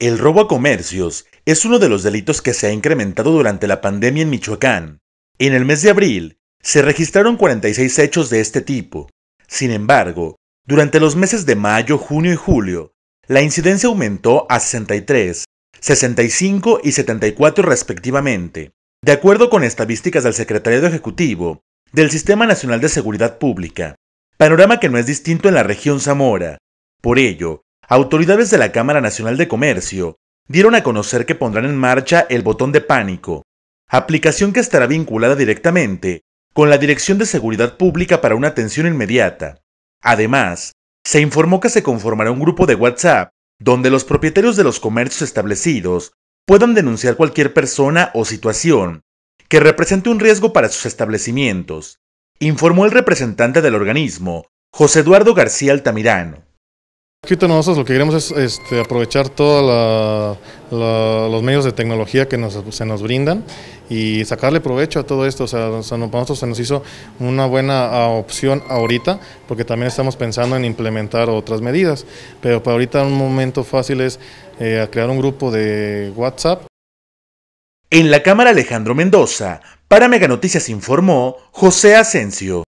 El robo a comercios es uno de los delitos que se ha incrementado durante la pandemia en Michoacán. En el mes de abril se registraron 46 hechos de este tipo. Sin embargo, durante los meses de mayo, junio y julio, la incidencia aumentó a 63, 65 y 74 respectivamente, de acuerdo con estadísticas del Secretario Ejecutivo del Sistema Nacional de Seguridad Pública, panorama que no es distinto en la región Zamora. Por ello, autoridades de la Cámara Nacional de Comercio dieron a conocer que pondrán en marcha el botón de pánico, aplicación que estará vinculada directamente con la Dirección de Seguridad Pública para una atención inmediata. Además, se informó que se conformará un grupo de WhatsApp donde los propietarios de los comercios establecidos puedan denunciar cualquier persona o situación que represente un riesgo para sus establecimientos, informó el representante del organismo, José Eduardo García Altamirano nosotros lo que queremos es este, aprovechar todos los medios de tecnología que se nos brindan y sacarle provecho a todo esto. O sea, para nosotros se nos hizo una buena ah, opción ahorita porque también estamos pensando en implementar otras medidas. Pero para ahorita un momento fácil es eh, crear un grupo de WhatsApp. En la cámara Alejandro Mendoza, para Mega Noticias informó José Asensio.